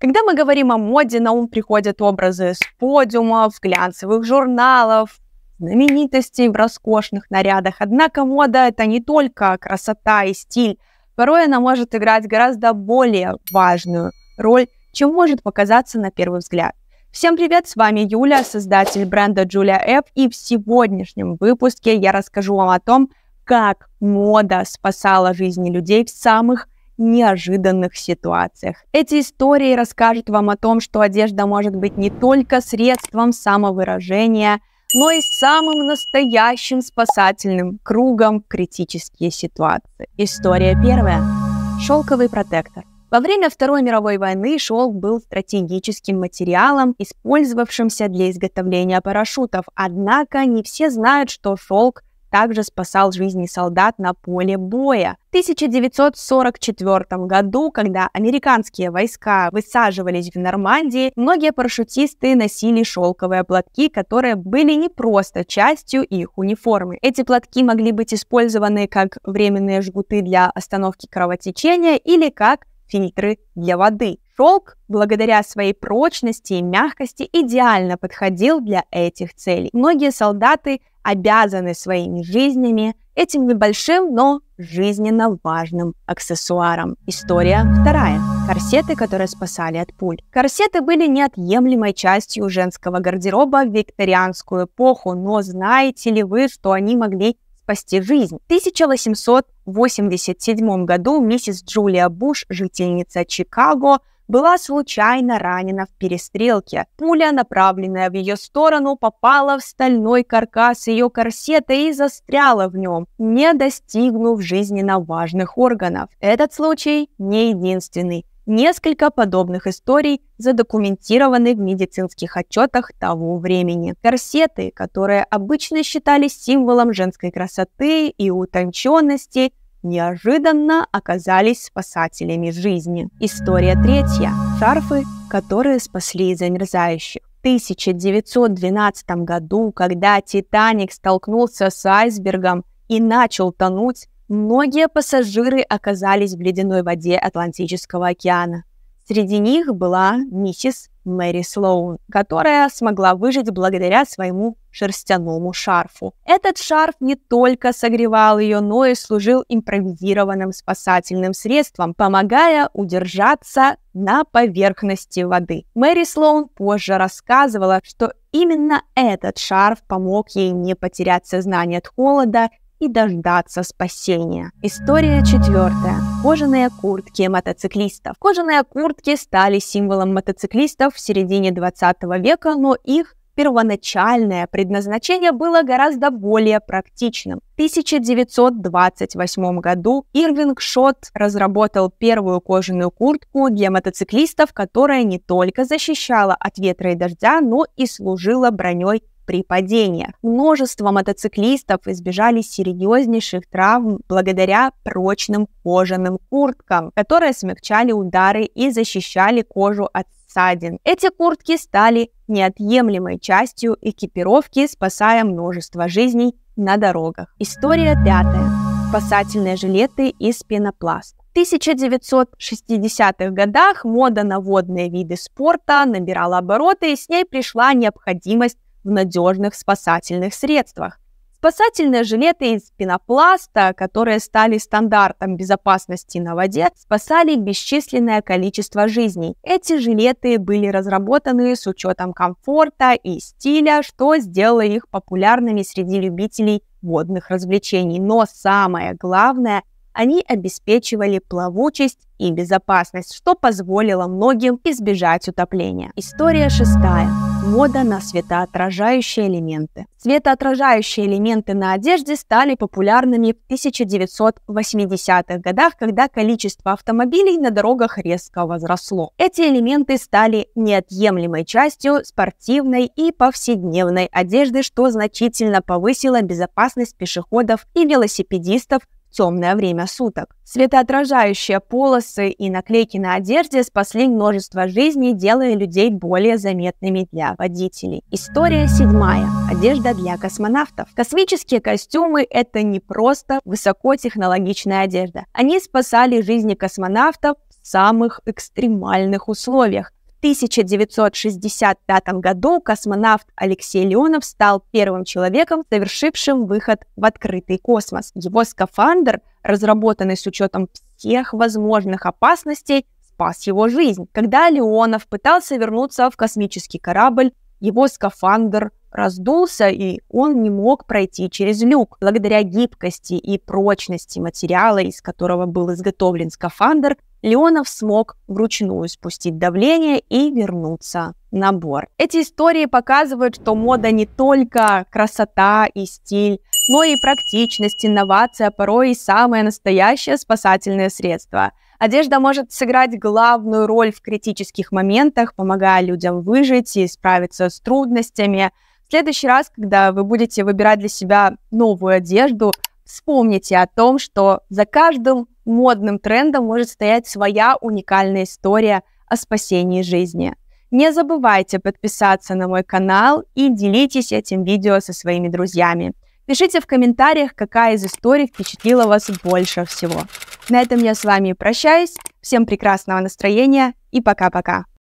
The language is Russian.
Когда мы говорим о моде, на ум приходят образы с подиумов, глянцевых журналов, знаменитостей в роскошных нарядах. Однако мода — это не только красота и стиль. Порой она может играть гораздо более важную роль, чем может показаться на первый взгляд. Всем привет, с вами Юля, создатель бренда Julia F, и в сегодняшнем выпуске я расскажу вам о том, как мода спасала жизни людей в самых неожиданных ситуациях. Эти истории расскажут вам о том, что одежда может быть не только средством самовыражения, но и самым настоящим спасательным кругом критические ситуации. История первая. Шелковый протектор. Во время Второй мировой войны шелк был стратегическим материалом, использовавшимся для изготовления парашютов. Однако не все знают, что шелк также спасал жизни солдат на поле боя. В 1944 году, когда американские войска высаживались в Нормандии, многие парашютисты носили шелковые платки, которые были не просто частью их униформы. Эти платки могли быть использованы как временные жгуты для остановки кровотечения или как фильтры для воды. Шелк, благодаря своей прочности и мягкости, идеально подходил для этих целей. Многие солдаты обязаны своими жизнями этим небольшим, но жизненно важным аксессуаром. История вторая. Корсеты, которые спасали от пуль. Корсеты были неотъемлемой частью женского гардероба в викторианскую эпоху, но знаете ли вы, что они могли спасти жизнь. В 1887 году миссис Джулия Буш, жительница Чикаго, была случайно ранена в перестрелке. Пуля, направленная в ее сторону, попала в стальной каркас ее корсета и застряла в нем, не достигнув жизненно важных органов. Этот случай не единственный. Несколько подобных историй задокументированы в медицинских отчетах того времени. Корсеты, которые обычно считались символом женской красоты и утонченности, неожиданно оказались спасателями жизни. История третья. Шарфы, которые спасли замерзающих. В 1912 году, когда Титаник столкнулся с айсбергом и начал тонуть, многие пассажиры оказались в ледяной воде Атлантического океана. Среди них была миссис Мэри Слоун, которая смогла выжить благодаря своему шерстяному шарфу. Этот шарф не только согревал ее, но и служил импровизированным спасательным средством, помогая удержаться на поверхности воды. Мэри Слоун позже рассказывала, что именно этот шарф помог ей не потерять сознание от холода и дождаться спасения. История четвертая. Кожаные куртки мотоциклистов. Кожаные куртки стали символом мотоциклистов в середине 20 века, но их первоначальное предназначение было гораздо более практичным. В 1928 году Ирвинг Шот разработал первую кожаную куртку для мотоциклистов, которая не только защищала от ветра и дождя, но и служила броней при падениях. Множество мотоциклистов избежали серьезнейших травм благодаря прочным кожаным курткам, которые смягчали удары и защищали кожу от ссадин. Эти куртки стали неотъемлемой частью экипировки, спасая множество жизней на дорогах. История пятая. Спасательные жилеты из пенопласта. 1960-х годах мода на водные виды спорта набирала обороты, и с ней пришла необходимость в надежных спасательных средствах. Спасательные жилеты из пенопласта, которые стали стандартом безопасности на воде, спасали бесчисленное количество жизней. Эти жилеты были разработаны с учетом комфорта и стиля, что сделало их популярными среди любителей водных развлечений. Но самое главное, они обеспечивали плавучесть и безопасность, что позволило многим избежать утопления. История шестая. Мода на светоотражающие элементы. Светоотражающие элементы на одежде стали популярными в 1980-х годах, когда количество автомобилей на дорогах резко возросло. Эти элементы стали неотъемлемой частью спортивной и повседневной одежды, что значительно повысило безопасность пешеходов и велосипедистов темное время суток. Светоотражающие полосы и наклейки на одежде спасли множество жизней, делая людей более заметными для водителей. История седьмая. Одежда для космонавтов. Космические костюмы – это не просто высокотехнологичная одежда. Они спасали жизни космонавтов в самых экстремальных условиях. 1965 году космонавт Алексей Леонов стал первым человеком, совершившим выход в открытый космос. Его скафандр, разработанный с учетом всех возможных опасностей, спас его жизнь. Когда Леонов пытался вернуться в космический корабль, его скафандр раздулся, и он не мог пройти через люк. Благодаря гибкости и прочности материала, из которого был изготовлен скафандр, Леонов смог вручную спустить давление и вернуться набор. Эти истории показывают, что мода не только красота и стиль, но и практичность, инновация, порой и самое настоящее спасательное средство. Одежда может сыграть главную роль в критических моментах, помогая людям выжить и справиться с трудностями. В следующий раз, когда вы будете выбирать для себя новую одежду, вспомните о том, что за каждым модным трендом может стоять своя уникальная история о спасении жизни. Не забывайте подписаться на мой канал и делитесь этим видео со своими друзьями. Пишите в комментариях, какая из историй впечатлила вас больше всего. На этом я с вами прощаюсь. Всем прекрасного настроения и пока-пока.